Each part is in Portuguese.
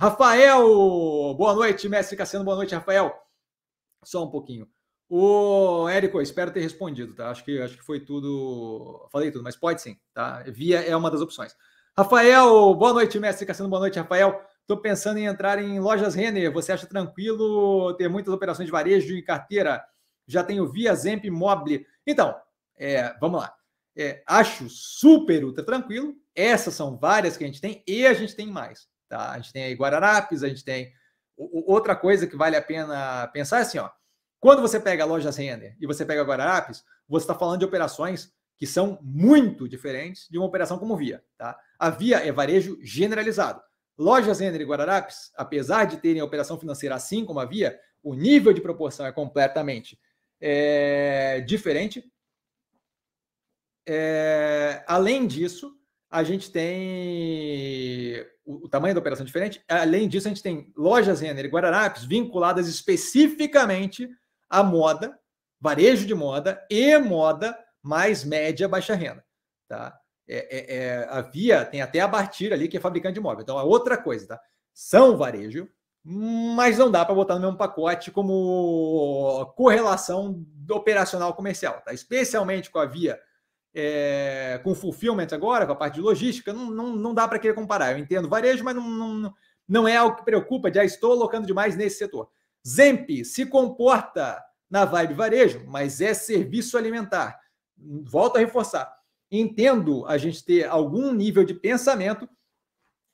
Rafael, boa noite, mestre Cassiano, boa noite, Rafael. Só um pouquinho. O Érico, espero ter respondido, tá? Acho que, acho que foi tudo. Falei tudo, mas pode sim, tá? Via é uma das opções. Rafael, boa noite, mestre Cassiano, boa noite, Rafael. Estou pensando em entrar em lojas Renner. Você acha tranquilo ter muitas operações de varejo e carteira? Já tenho Via, Zemp, Mobile. Então, é, vamos lá. É, acho super ultra tranquilo. Essas são várias que a gente tem e a gente tem mais. Tá? A gente tem aí Guararapes, a gente tem. Outra coisa que vale a pena pensar é assim: ó, quando você pega a loja Sender e você pega Guararapes, você está falando de operações que são muito diferentes de uma operação como Via. Tá? A Via é varejo generalizado. Lojas render e Guararapes, apesar de terem operação financeira assim como a Via, o nível de proporção é completamente é, diferente. É, além disso, a gente tem o, tamanho da operação diferente. Além disso, a gente tem lojas Renner e Guararapes vinculadas especificamente à moda, varejo de moda e moda mais média baixa renda. Tá? É, é, é, a Via tem até a Bartira ali, que é fabricante de móvel. Então, é outra coisa. Tá? São varejo, mas não dá para botar no mesmo pacote como correlação operacional comercial. Tá? Especialmente com a Via é, com fulfillment agora, com a parte de logística, não, não, não dá para querer comparar. Eu entendo varejo, mas não, não, não é algo que preocupa, já ah, estou alocando demais nesse setor. Zemp se comporta na vibe varejo, mas é serviço alimentar. Volto a reforçar. Entendo a gente ter algum nível de pensamento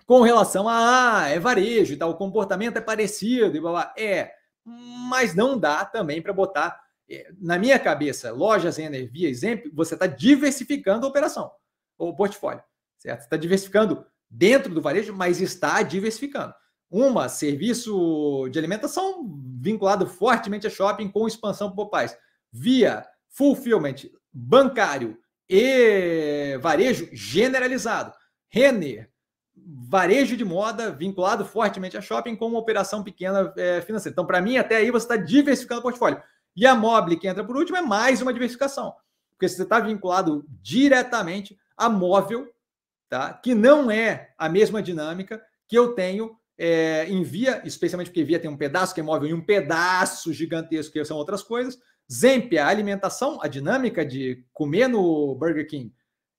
com relação a ah, é varejo e tal, o comportamento é parecido e blá, blá. É, mas não dá também para botar é, na minha cabeça, lojas em via exemplo, você está diversificando a operação, o portfólio, certo? Você está diversificando dentro do varejo, mas está diversificando. Uma, serviço de alimentação vinculado fortemente a shopping com expansão para Popais. Via fulfillment bancário e varejo generalizado. Renner, varejo de moda vinculado fortemente a shopping com uma operação pequena é, financeira. Então, para mim, até aí você está diversificando o portfólio. E a Mobile, que entra por último, é mais uma diversificação, porque você está vinculado diretamente a móvel, tá? que não é a mesma dinâmica que eu tenho é, em Via, especialmente porque Via tem um pedaço que é móvel e um pedaço gigantesco que são outras coisas. Zempia, a alimentação, a dinâmica de comer no Burger King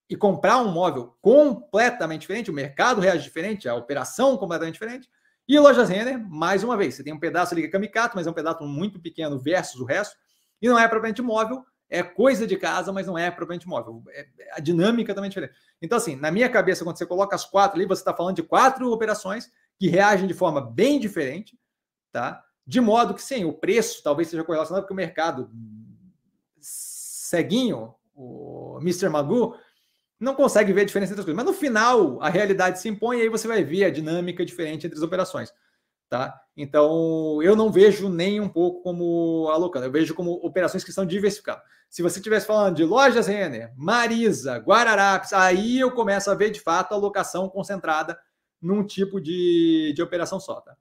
e comprar um móvel completamente diferente, o mercado reage diferente, a operação completamente diferente. E lojas Renner, mais uma vez, você tem um pedaço ali que é camicato, mas é um pedaço muito pequeno versus o resto, e não é propriamente móvel, é coisa de casa, mas não é propriamente móvel. É, a dinâmica também é diferente. Então, assim, na minha cabeça, quando você coloca as quatro ali, você está falando de quatro operações que reagem de forma bem diferente, tá? De modo que, sim, o preço talvez seja correlacionado, porque o mercado hum, ceguinho, o Mr. Magoo, não consegue ver a diferença entre as coisas. Mas no final, a realidade se impõe e aí você vai ver a dinâmica diferente entre as operações. Tá? Então, eu não vejo nem um pouco como alocando, eu vejo como operações que estão diversificadas. Se você estivesse falando de lojas Renner, Marisa, Guararapes, aí eu começo a ver de fato a alocação concentrada num tipo de, de operação só. Tá?